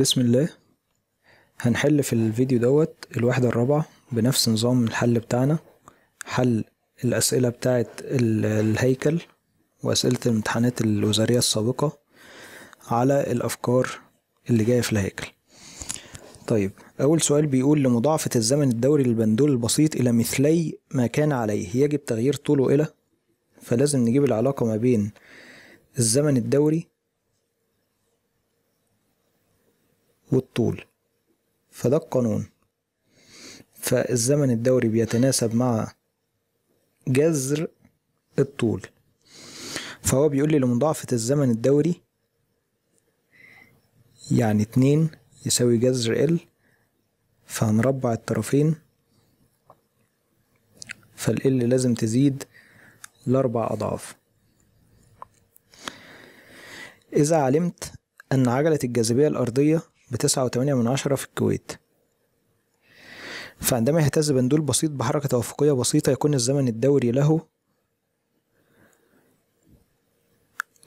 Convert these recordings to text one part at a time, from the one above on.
بسم الله هنحل في الفيديو دوت الوحدة الرابعة بنفس نظام الحل بتاعنا حل الأسئلة بتاعة الهيكل وأسئلة الامتحانات الوزارية السابقة على الأفكار اللي جاية في الهيكل طيب أول سؤال بيقول لمضاعفة الزمن الدوري للبندول البسيط إلى مثلي ما كان عليه يجب تغيير طوله إلى فلازم نجيب العلاقة ما بين الزمن الدوري والطول فده القانون فالزمن الدوري بيتناسب مع جذر الطول فهو بيقول لي لمضاعفة الزمن الدوري يعني اتنين يساوي جذر ال فهنربع الطرفين فال لازم تزيد لأربع أضعاف إذا علمت أن عجلة الجاذبية الأرضية بتسعة وتمانية من عشرة في الكويت فعندما يهتز بندول بسيط بحركة توافقية بسيطة يكون الزمن الدوري له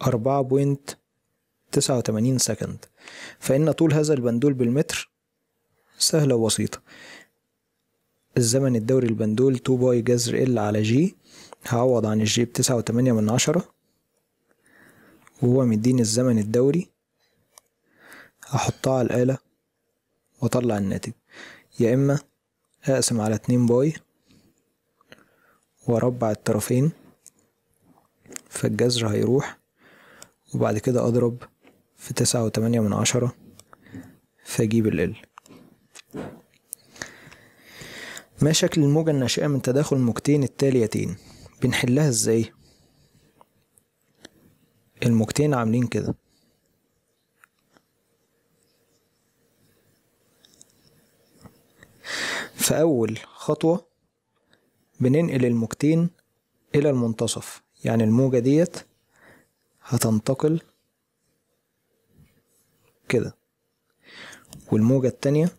أربعة بوينت تسعة وتمانين سكند فإن طول هذا البندول بالمتر سهلة وبسيطة الزمن الدوري البندول 2 باي جذر ال على جي هعوض عن الجي بتسعة وتمانية من عشرة وهو مديني الزمن الدوري احطها على الآلة واطلع الناتج يا اما اقسم على اتنين باي واربع الطرفين فالجذر هيروح وبعد كده اضرب في تسعة وتمانية من عشرة فاجيب ال ما شكل الموجة الناشئة من تداخل الموجتين التاليتين بنحلها ازاي الموجتين عاملين كده في أول خطوة بننقل الموجتين إلى المنتصف يعني الموجة ديت هتنتقل كده والموجة التانية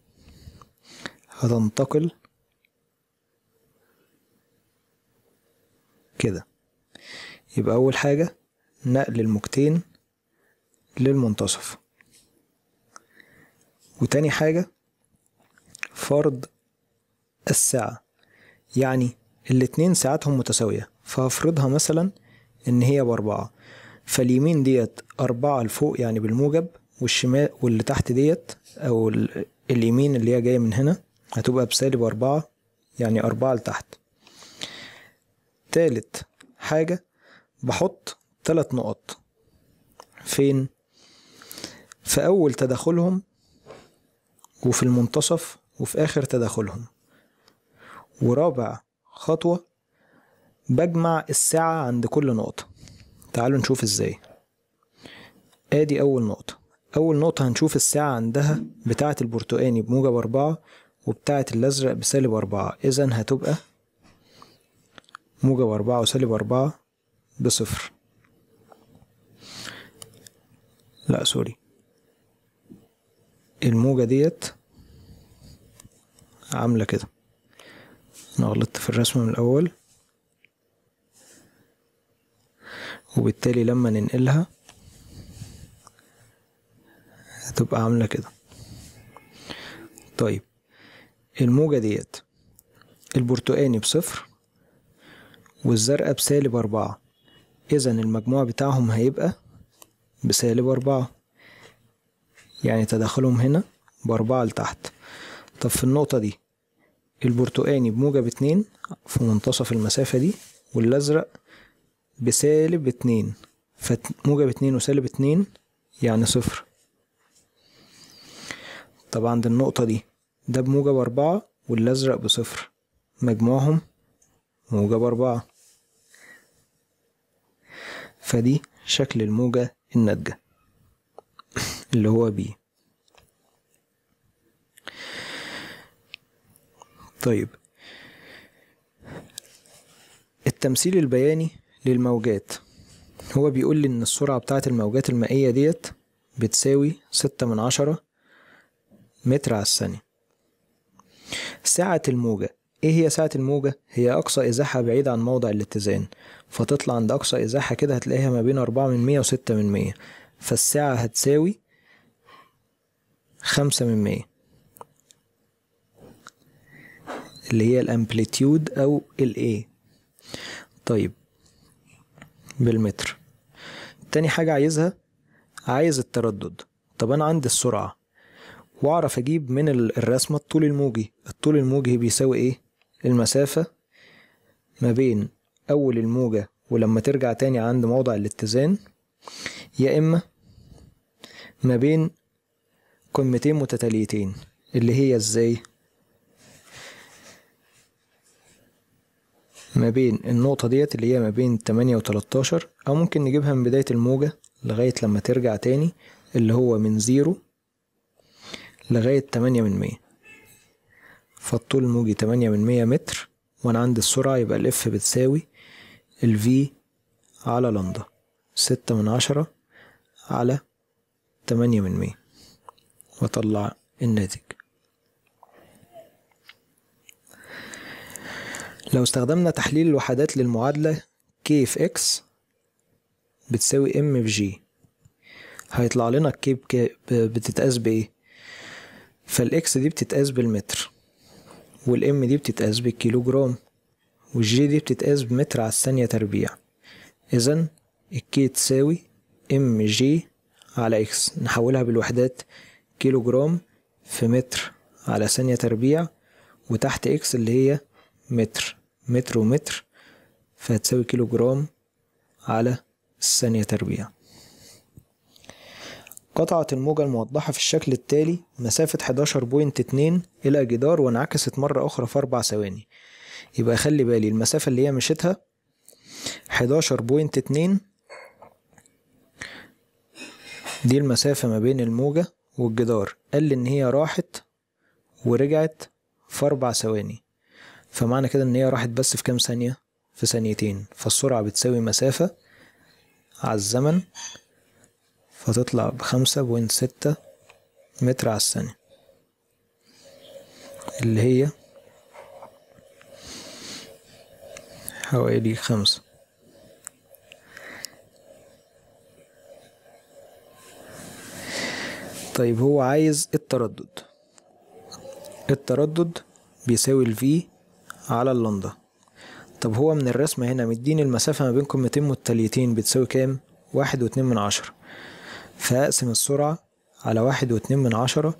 هتنتقل كده يبقى أول حاجة نقل الموجتين للمنتصف وتاني حاجة فرض الساعة يعني الاتنين ساعاتهم متساوية فهفرضها مثلا إن هي بأربعة فاليمين ديت أربعة لفوق يعني بالموجب والشمال واللي تحت ديت أو اليمين اللي هي جاية من هنا هتبقى بسالب أربعة يعني أربعة لتحت تالت حاجة بحط تلات نقط فين في أول تداخلهم وفي المنتصف وفي آخر تداخلهم ورابع خطوة بجمع الساعة عند كل نقطة تعالوا نشوف ازاي ادي اول نقطة اول نقطة هنشوف الساعة عندها بتاعة البرتقاني بموجب اربعة وبتاعة الازرق بسالب اربعة اذا هتبقى موجب أربعة وسالب أربعة بصفر لا سوري الموجة ديت عاملة كده انا غلطت في الرسمة من الأول وبالتالي لما ننقلها هتبقى عاملة كده طيب الموجة ديت البرتقاني بصفر والزرقاء بسالب أربعة إذا المجموع بتاعهم هيبقى بسالب أربعة يعني تداخلهم هنا بأربعة لتحت طب في النقطة دي البرتقاني بموجب اتنين في منتصف المسافة دي والأزرق بسالب اتنين فموجب اتنين وسالب اتنين يعني صفر طب عند النقطة دي ده بموجب أربعة والأزرق بصفر مجموعهم موجب أربعة فدي شكل الموجة الناتجة اللي هو بيه طيب التمثيل البياني للموجات هو بيقول لي ان السرعة بتاعة الموجات المائية ديت بتساوي ستة من عشرة متر على الثانية سعة الموجة ايه هي سعة الموجة؟ هي أقصى إزاحة بعيدة عن موضع الاتزان فتطلع عند أقصى إزاحة كده هتلاقيها ما بين أربعة من مية وستة من مية فالسعة هتساوي خمسة من مية اللي هي الامبليتيود او الاي طيب بالمتر تاني حاجة عايزها عايز التردد طب انا عندي السرعة واعرف اجيب من الرسمة الطول الموجي الطول الموجي بيساوي ايه المسافة ما بين اول الموجة ولما ترجع تاني عند موضع الاتزان يا اما ما بين قمتين متتاليتين اللي هي ازاي ما بين النقطة ديت اللي هي ما بين تمانية 13 أو ممكن نجيبها من بداية الموجة لغاية لما ترجع تاني اللي هو من زيرو لغاية تمانية من مية فالطول الموجي تمانية من مية متر وأنا عندي السرعة يبقى الإف بتساوي الفي على لندا ستة من عشرة على تمانية من مية وأطلع الناتج لو استخدمنا تحليل الوحدات للمعادلة K في X بتساوي M في G هيطلع لنا ال K بتتقاس بإيه؟ فالإكس دي بتتقاس بالمتر والإم دي بتتقاس بالكيلو جرام والجي دي بتتقاس بمتر على الثانية تربيع إذا الكي تساوي ام جي على اكس نحولها بالوحدات كيلو جرام في متر على ثانية تربيع وتحت اكس اللي هي متر متر ومتر فهتساوي كيلو جرام على الثانية تربيع قطعة الموجة الموضحة في الشكل التالي مسافة 11.2 إلى جدار وانعكست مرة أخرى في أربع ثواني يبقى خلي بالي المسافة اللي هي مشيتها 11.2 دي المسافة ما بين الموجة والجدار قال لي إن هي راحت ورجعت في أربع ثواني فمعنى كده ان هي راحت بس في كام ثانية في ثانيتين فالسرعة بتساوي مسافة على الزمن فتطلع بخمسة بوينت ستة متر على الثانية اللي هي حوالي خمسة طيب هو عايز التردد التردد بيساوي الفي على اللندا طب هو من الرسمة هنا مديني المسافة ما بين قمتين متليتين بتساوي كام؟ واحد واتنين من عشرة فأقسم السرعة على واحد واتنين من عشرة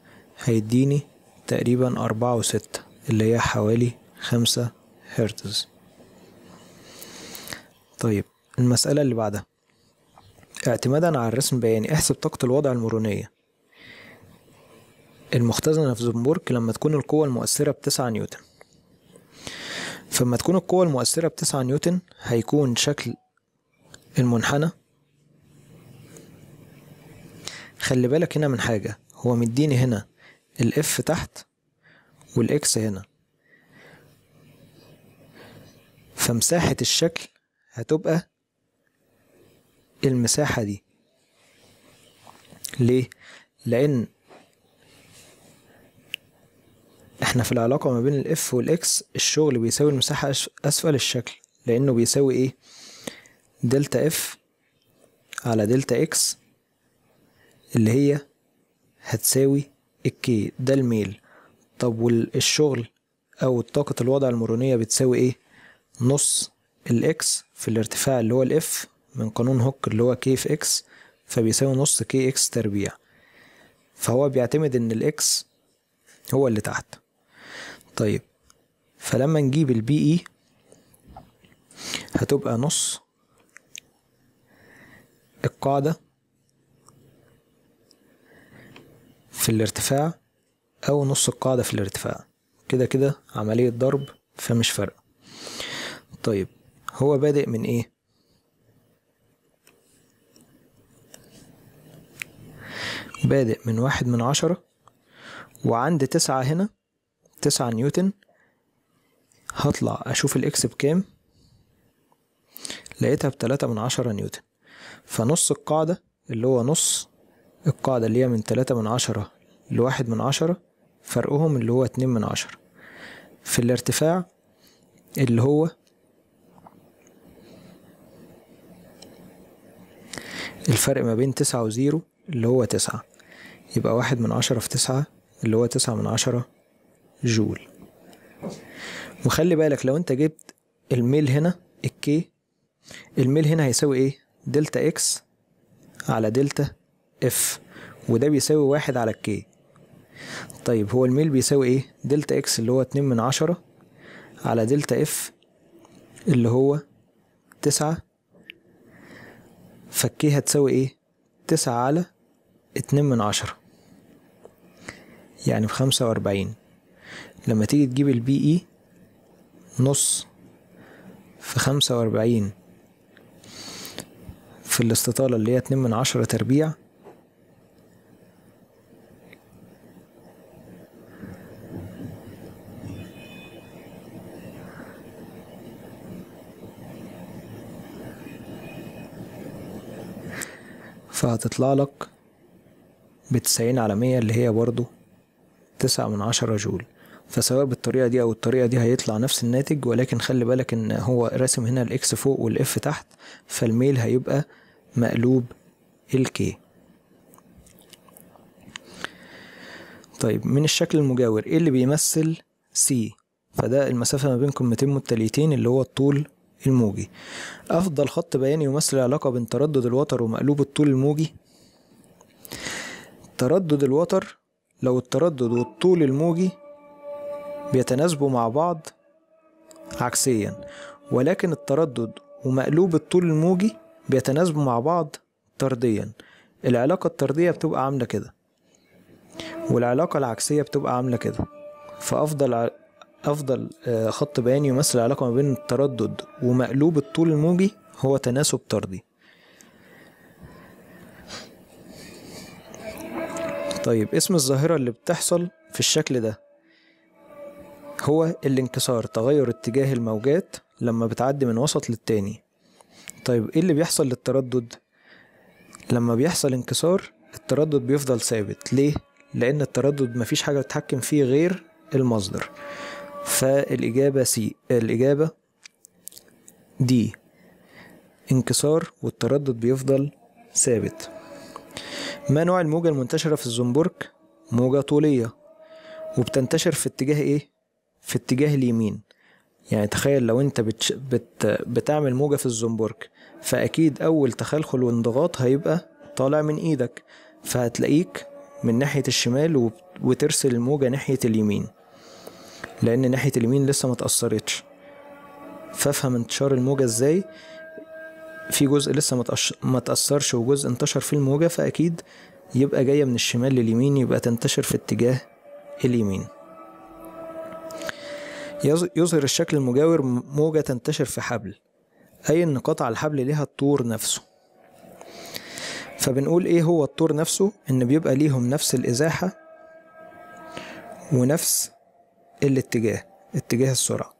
هيديني تقريبا أربعة وستة اللي هي حوالي خمسة هرتز طيب المسألة اللي بعدها اعتمادا على الرسم البياني احسب طاقة الوضع المرونية المختزنة في زنبورك لما تكون القوة المؤثرة بتسعة نيوتن فلما تكون القوة المؤثرة بتسعة نيوتن هيكون شكل المنحنى خلي بالك هنا من حاجة هو مديني هنا الاف تحت والاكس هنا فمساحة الشكل هتبقى المساحة دي ليه؟ لأن احنا في العلاقة ما بين الاف والاكس الشغل بيساوي المساحة اسفل الشكل لانه بيساوي ايه دلتا اف على دلتا اكس اللي هي هتساوي الكي ده الميل طب والشغل او طاقة الوضع المرونية بتساوي ايه نص الاكس في الارتفاع اللي هو الاف من قانون هوك اللي هو كي في اكس فبيساوي نص كي اكس تربيع فهو بيعتمد ان الاكس هو اللي تحت طيب فلما نجيب البي اي e هتبقى نص القاعدة في الارتفاع أو نص القاعدة في الارتفاع كده كده عملية ضرب فمش فرق طيب هو بادئ من ايه بادئ من واحد من عشرة وعند تسعة هنا تسعة نيوتن هطلع أشوف الإكس بكام لقيتها بتلاتة من عشرة نيوتن فنص القاعدة اللي هو نص القاعدة اللي هي من تلاتة من عشرة لواحد من عشرة فرقهم اللي هو اتنين من عشرة في الارتفاع اللي هو الفرق ما بين تسعة وزيرو اللي هو تسعة يبقى واحد من عشرة في تسعة اللي هو تسعة من عشرة جول وخلي بالك لو انت جبت الميل هنا الكي الميل هنا هيساوي ايه دلتا اكس على دلتا اف وده بيساوي واحد على الكي طيب هو الميل بيساوي ايه دلتا اكس اللي هو اتنين من عشرة على دلتا اف اللي هو تسعة فالكي هتساوي ايه تسعة على اتنين من عشرة يعني بخمسة واربعين لما تيجي تجيب البي اي e نص في خمسة وأربعين في الاستطالة اللي هي اتنين من عشرة تربيع فهتطلع لك بتسعين على مية اللي هي برضو تسعة من عشرة جول فسواء بالطريقه دي او الطريقه دي هيطلع نفس الناتج ولكن خلي بالك ان هو راسم هنا الاكس فوق والاف تحت فالميل هيبقى مقلوب الكي طيب من الشكل المجاور ايه اللي بيمثل سي فده المسافة ما بين قمتين متليتين اللي هو الطول الموجي أفضل خط بياني يمثل العلاقة بين تردد الوتر ومقلوب الطول الموجي تردد الوتر لو التردد والطول الموجي بيتناسبوا مع بعض عكسيا ولكن التردد ومقلوب الطول الموجي بيتناسبوا مع بعض طرديا العلاقة الطردية بتبقى عاملة كده والعلاقة العكسية بتبقى عاملة كده فأفضل أفضل آه، خط بياني يمثل العلاقة ما بين التردد ومقلوب الطول الموجي هو تناسب طردي طيب اسم الظاهرة اللي بتحصل في الشكل ده هو الانكسار تغير اتجاه الموجات لما بتعدي من وسط للتاني طيب ايه اللي بيحصل للتردد لما بيحصل انكسار التردد بيفضل ثابت ليه لان التردد مفيش حاجه بتتحكم فيه غير المصدر فالاجابه سي الاجابه دي انكسار والتردد بيفضل ثابت ما نوع الموجه المنتشره في الزنبرك موجه طوليه وبتنتشر في اتجاه ايه في اتجاه اليمين يعني تخيل لو انت بتش... بت... بتعمل موجة في الزنبرك فأكيد أول تخلخل وانضغاط هيبقى طالع من إيدك فهتلاقيك من ناحية الشمال وب... وترسل الموجة ناحية اليمين لأن ناحية اليمين لسه ما تأثرتش فافهم انتشار الموجة ازاي في جزء لسه متأش... تأثرش وجزء انتشر فيه الموجة فأكيد يبقى جاية من الشمال لليمين يبقى تنتشر في اتجاه اليمين يظهر الشكل المجاور موجة تنتشر في حبل أي إن قطع الحبل ليها الطور نفسه فبنقول إيه هو الطور نفسه إن بيبقى ليهم نفس الإزاحة ونفس الاتجاه اتجاه السرعة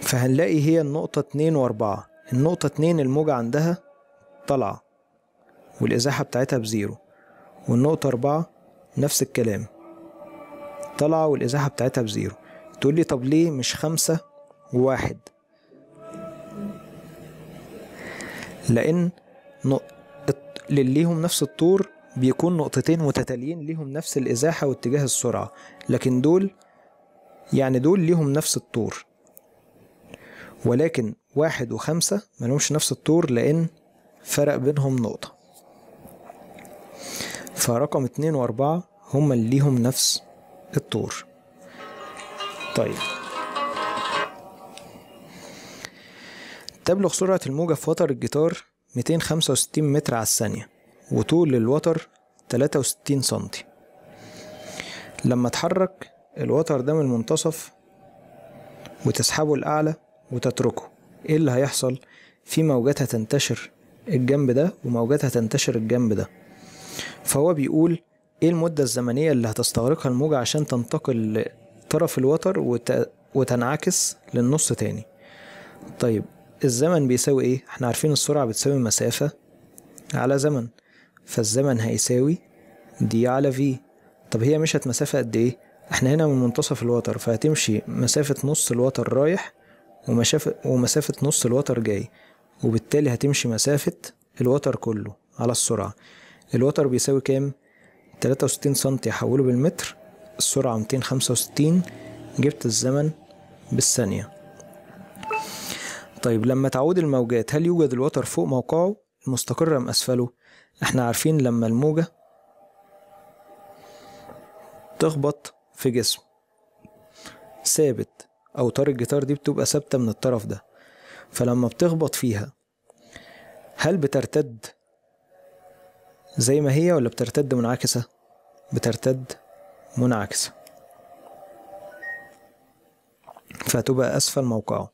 فهنلاقي هي النقطة اتنين وأربعة النقطة اتنين الموجة عندها طالعة والإزاحة بتاعتها بزيرو والنقطة أربعة نفس الكلام طالعه والازاحه بتاعتها بزيرو تقول لي طب ليه مش خمسة وواحد لان نقط اللي ليهم نفس الطور بيكون نقطتين متتاليين ليهم نفس الازاحه واتجاه السرعه لكن دول يعني دول ليهم نفس الطور ولكن واحد وخمسة ملهمش نفس الطور لأن فرق بينهم نقطة فرقم اتنين وأربعة هما اللي ليهم نفس الطور طيب تبلغ سرعة الموجة في وتر الجيتار 265 متر على الثانية وطول الوتر 63 سنتي لما تحرك الوتر ده من المنتصف وتسحبه لأعلى وتتركه ايه اللي هيحصل في موجات هتنتشر الجنب ده وموجات هتنتشر الجنب ده فهو بيقول ايه المدة الزمنية اللي هتستغرقها الموجة عشان تنتقل لطرف الوتر وت... وتنعكس للنص تاني طيب الزمن بيساوي ايه احنا عارفين السرعة بتساوي مسافة على زمن فالزمن هيساوي دي على في طب هي مشت مسافة قد ايه احنا هنا من منتصف الوتر فهتمشي مسافة نص الوتر رايح ومسافة, ومسافة نص الوتر جاي وبالتالي هتمشي مسافة الوتر كله على السرعة الوتر بيساوي كام 63 سنتي احوله بالمتر السرعة 265 جبت الزمن بالثانية طيب لما تعود الموجات هل يوجد الوتر فوق موقعه المستقر أم أسفله احنا عارفين لما الموجة تخبط في جسم ثابت أوتار الجيتار دي بتبقى ثابتة من الطرف ده فلما بتخبط فيها هل بترتد زي ما هي ولا بترتد منعكسة بترتد منعكسة فتبقى أسفل موقعه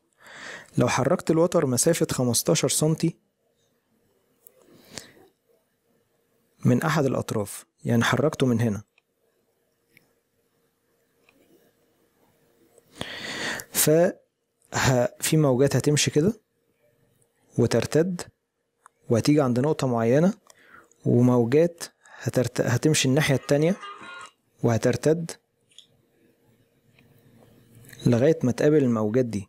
لو حركت الوتر مسافة 15 سنتي من أحد الأطراف يعني حركته من هنا ف في موجات هتمشي كده وترتد وهتيجي عند نقطة معينة وموجات هترت... هتمشي الناحية التانية وهترتد لغاية ما تقابل الموجات دي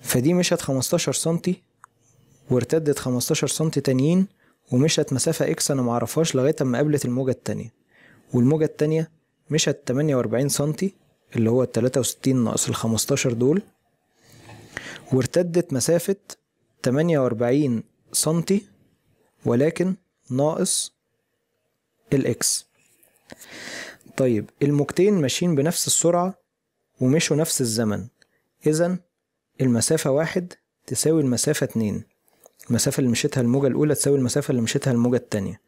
فدي مشت خمستاشر سنتي وارتدت خمستاشر سنتي تانيين ومشت مسافة اكس انا معرفهاش لغاية اما قابلت الموجة التانية والموجة التانية مشت تمانية واربعين سنتي اللي هو التلاتة وستين ناقص الخمستاشر دول وارتدت مسافة تمانية واربعين سنتي ولكن ناقص الاكس طيب الموجتين ماشيين بنفس السرعة ومشوا نفس الزمن إذا المسافة واحد تساوي المسافة اتنين المسافة اللي مشيتها الموجة الأولى تساوي المسافة اللي مشيتها الموجة التانية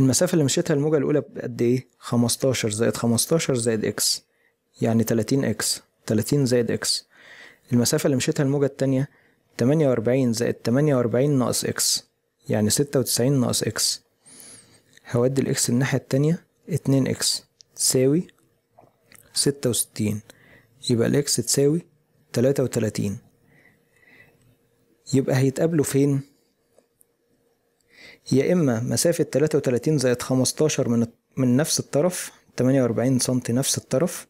المسافة اللي مشيتها الموجة الأولى بقد إيه؟ خمستاشر زائد خمستاشر زائد إكس يعني تلاتين إكس تلاتين زائد إكس المسافة اللي مشيتها الموجة التانية تمانية وأربعين زائد تمانية وأربعين ناقص إكس يعني ستة وتسعين ناقص إكس هودي الإكس الناحية التانية اتنين إكس تساوي ستة وستين يبقى الإكس تساوي تلاتة وتلاتين يبقى هيتقابلوا فين؟ يا إما مسافة تلاتة وتلاتين زائد خمستاشر من من نفس الطرف تمانية وأربعين سنتي نفس الطرف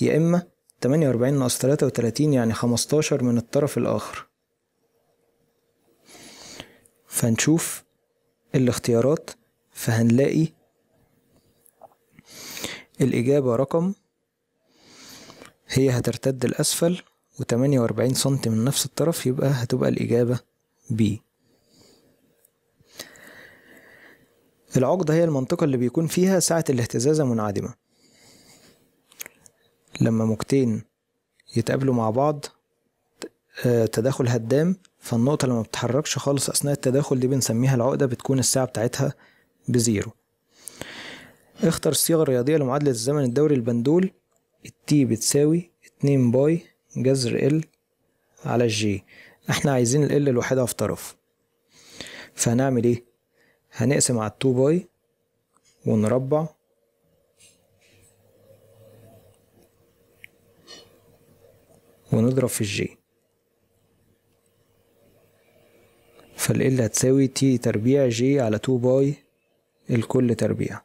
يا إما تمانية وأربعين ناقص تلاتة وتلاتين يعني خمستاشر من الطرف الآخر فهنشوف الاختيارات فهنلاقي الإجابة رقم هي هترتد الأسفل وتمانية وأربعين سنتي من نفس الطرف يبقى هتبقى الإجابة ب العقدة هي المنطقة اللي بيكون فيها ساعة الاهتزازة منعدمة لما موجتين يتقابلوا مع بعض آه، تداخل هدام فالنقطة اللي ما خالص أثناء التداخل دي بنسميها العقدة بتكون الساعة بتاعتها بزيرو اختر الصيغة الرياضية لمعادلة الزمن الدوري البندول التي بتساوي اتنين باي جذر ال على الجي احنا عايزين ال لوحدها في طرف فهنعمل ايه هنقسم على التو باي ونربع ونضرب في الجي فال ال هتساوي تي تربيع جي على 2 باي الكل تربيع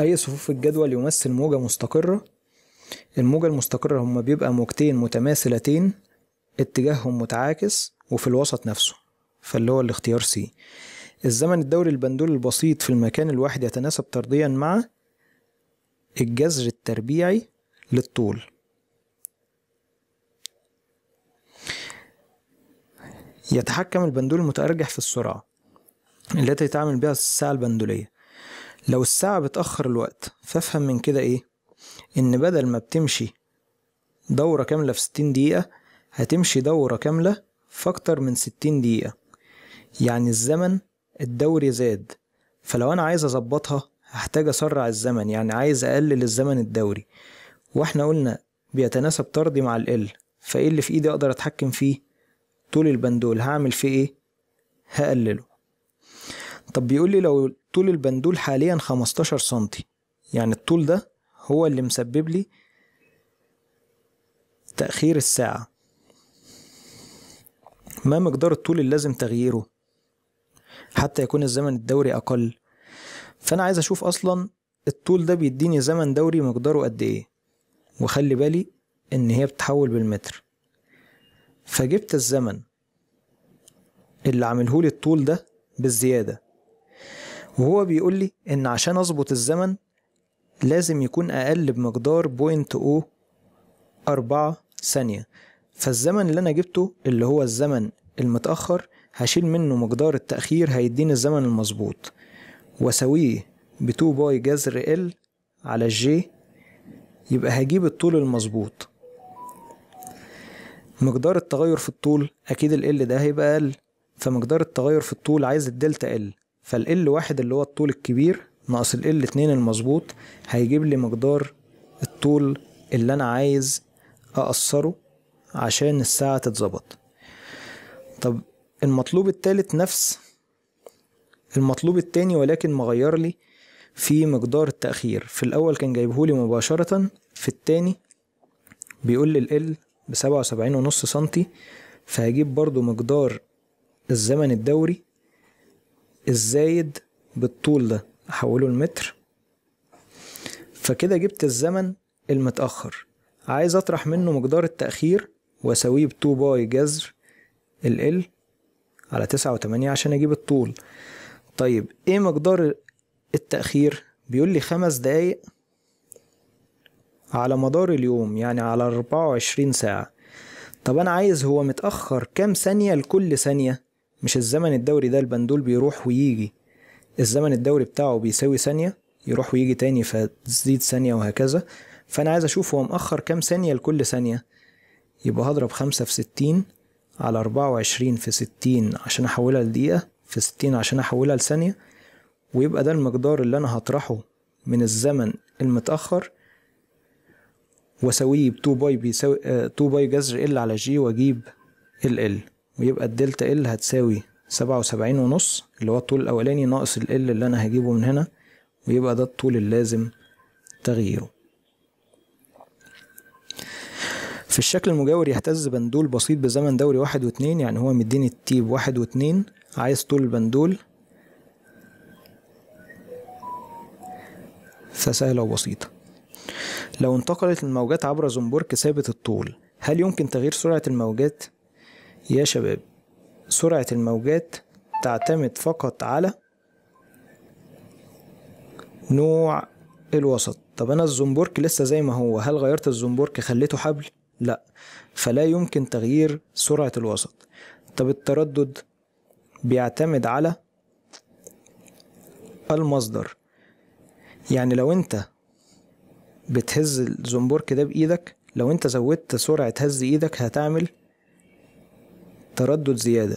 أي صفوف الجدول يمثل موجة مستقرة الموجة المستقرة هما بيبقى موجتين متماثلتين اتجاههم متعاكس وفي الوسط نفسه فاللي هو الاختيار سي الزمن الدوري البندول البسيط في المكان الواحد يتناسب طرديا مع الجذر التربيعي للطول يتحكم البندول المتأرجح في السرعة التي تعمل بها الساعة البندولية لو الساعة بتأخر الوقت فافهم من كده إيه إن بدل ما بتمشي دورة كاملة في ستين دقيقة هتمشي دورة كاملة في أكتر من ستين دقيقة يعني الزمن الدوري زاد فلو أنا عايز أظبطها هحتاج أسرع الزمن يعني عايز أقلل الزمن الدوري واحنا قلنا بيتناسب طردي مع ال فايه اللي في ايدي اقدر اتحكم فيه طول البندول هعمل فيه ايه هقلله طب بيقول لي لو طول البندول حاليا 15 سنتي يعني الطول ده هو اللي مسبب لي تأخير الساعة ما مقدار الطول اللي لازم تغييره حتى يكون الزمن الدوري أقل فأنا عايز أشوف أصلا الطول ده بيديني زمن دوري مقداره قد إيه وخلي بالي إن هي بتتحول بالمتر فجبت الزمن اللي لي الطول ده بالزيادة وهو بيقول لي إن عشان أظبط الزمن لازم يكون أقل بمقدار بوينت أو أربعة ثانية فالزمن اللي أنا جبته اللي هو الزمن المتأخر هشيل منه مقدار التأخير هيديني الزمن المظبوط واساويه بتو ب2 باي جذر ال على الجي يبقى هجيب الطول المظبوط مقدار التغير في الطول أكيد ال ده هيبقى أقل فمقدار التغير في الطول عايز الدلتا ال فال واحد اللي هو الطول الكبير ناقص ال اتنين المظبوط هيجيب لي مقدار الطول اللي أنا عايز أقصره عشان الساعة تتظبط طب المطلوب التالت نفس المطلوب التاني ولكن مغير لي في مقدار التأخير في الأول كان جايبهولي مباشرة في التاني بيقول لي ال بسبعة وسبعين ونص سنتي فهجيب برضو مقدار الزمن الدوري الزايد بالطول ده أحوله لمتر فكده جبت الزمن المتأخر عايز أطرح منه مقدار التأخير وأساويه بتو باي جذر ال على تسعة وتمانية عشان أجيب الطول طيب إيه مقدار التأخير بيقول لي خمس دقايق على مدار اليوم يعني على 24 ساعة طب أنا عايز هو متأخر كام ثانية لكل ثانية مش الزمن الدوري ده البندول بيروح ويجي الزمن الدوري بتاعه بيساوي ثانية يروح ويجي تاني فتزيد ثانية وهكذا فأنا عايز أشوف هو مأخر كام ثانية لكل ثانية يبقى هضرب خمسة في ستين على أربعة وعشرين في ستين عشان أحولها لدقيقة في ستين عشان أحولها لثانية ويبقى ده المقدار اللي أنا هطرحه من الزمن المتأخر واسويه ب 2 باي بيساوي 2 باي جذر ال على جي واجيب ال ال ويبقى الدلتا ال هتساوي سبعة وسبعين ونص اللي هو الطول الأولاني ناقص ال ال اللي أنا هجيبه من هنا ويبقى ده الطول اللازم تغييره في الشكل المجاور يهتز بندول بسيط بزمن دوري واحد واتنين يعني هو مديني التيب واحد واتنين عايز طول البندول فسهلة وبسيطة لو انتقلت الموجات عبر زنبرك ثابت الطول هل يمكن تغيير سرعة الموجات؟ يا شباب سرعة الموجات تعتمد فقط على نوع الوسط طب أنا الزنبرك لسه زي ما هو هل غيرت الزنبرك خليته حبل؟ لا فلا يمكن تغيير سرعة الوسط طب التردد بيعتمد على المصدر يعني لو انت بتهز الزنبور ده بايدك لو انت زودت سرعة هز ايدك هتعمل تردد زيادة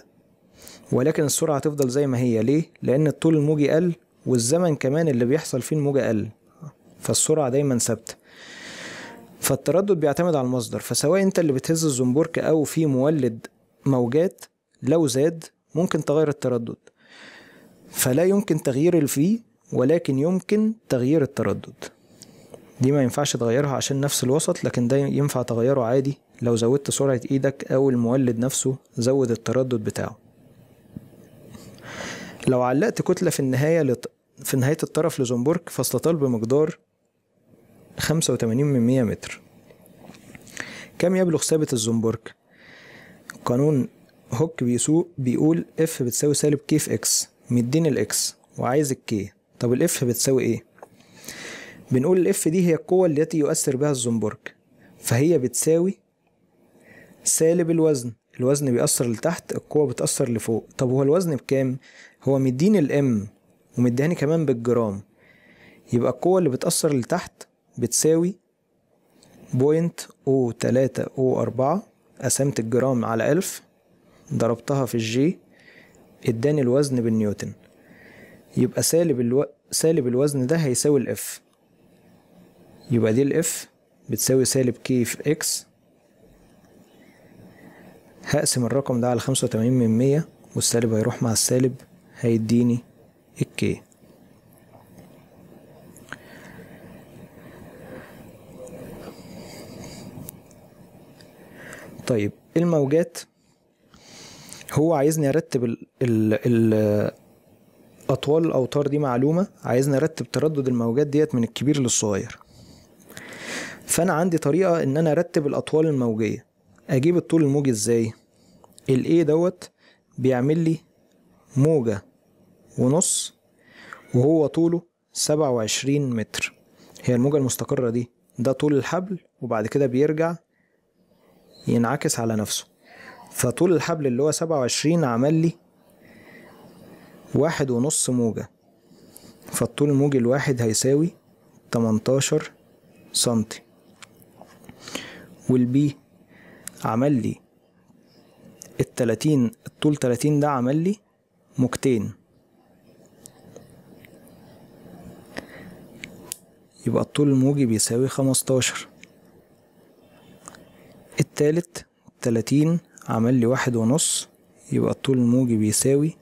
ولكن السرعة هتفضل زي ما هي ليه؟ لأن الطول الموجي قل والزمن كمان اللي بيحصل فيه الموجة قل فالسرعة دايما ثابتة فالتردد بيعتمد على المصدر فسواء انت اللي بتهز الزنبرك او في مولد موجات لو زاد ممكن تغير التردد فلا يمكن تغيير الفي ولكن يمكن تغيير التردد دي ما ينفعش تغيرها عشان نفس الوسط لكن ده ينفع تغيره عادي لو زودت سرعة ايدك او المولد نفسه زود التردد بتاعه لو علقت كتلة في النهاية لط... في نهاية الطرف لزنبورك فاستطال بمقدار 85 من 100 متر كم يبلغ ثابت الزنبورك؟ قانون هوك بيسوق بيقول اف بتساوي سالب كي في اكس مدين الاكس وعايز الكي طب الاف بتساوي ايه؟ بنقول الاف دي هي القوة التي يؤثر بها الزنبرج فهي بتساوي سالب الوزن الوزن بيأثر لتحت القوة بتأثر لفوق طب هو الوزن بكام؟ هو مديني الام ومديهاني كمان بالجرام يبقى القوة اللي بتأثر لتحت بتساوي بوينت او تلاتة او أربعة قسمت الجرام على ألف ضربتها في الجي اداني الوزن بالنيوتن يبقى سالب الو... سالب الوزن ده هيساوي الاف يبقى دي الاف بتساوي سالب كي في اكس هقسم الرقم ده على خمسة وتمانين من مية والسالب هيروح مع السالب هيديني الكي طيب إيه الموجات هو عايزني ارتب ال ال ال اطوال الاوتار دي معلومه عايزني ارتب تردد الموجات ديت من الكبير للصغير فانا عندي طريقه ان انا ارتب الاطوال الموجيه اجيب الطول الموجي ازاي الاي دوت بيعمل لي موجه ونص وهو طوله سبعة وعشرين متر هي الموجة المستقرة دي ده طول الحبل وبعد كده بيرجع ينعكس على نفسه فطول الحبل اللي هو سبعة وعشرين عمل لي واحد ونص موجة فالطول الموجي الواحد هيساوي تمنتاشر سنتي والبي عمل لي التلاتين الطول تلاتين ده عمل لي موجتين يبقى الطول الموجي بيساوي خمستاشر التالت تلاتين عمل لي واحد ونص يبقى الطول الموجي بيساوي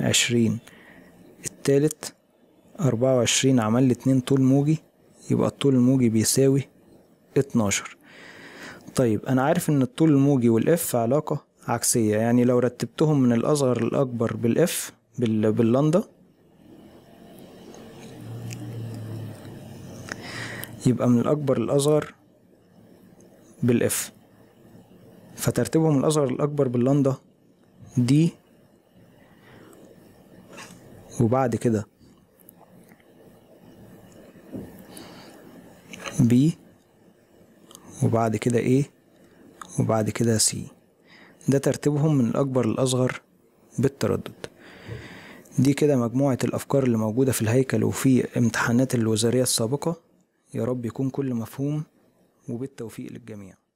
عشرين التالت أربعة وعشرين عمل لي اتنين طول موجي يبقى الطول الموجي بيساوي اتناشر طيب أنا عارف إن الطول الموجي والإف علاقة عكسية يعني لو رتبتهم من الأصغر للأكبر بالإف باللندا يبقى من الأكبر للأصغر بالإف فترتيبهم من الأصغر للأكبر باللندا دي وبعد كده بي وبعد كده A وبعد كده C ده ترتيبهم من الأكبر للأصغر بالتردد دي كده مجموعة الأفكار اللي موجودة في الهيكل وفي امتحانات الوزارية السابقة يا رب يكون كل مفهوم وبالتوفيق للجميع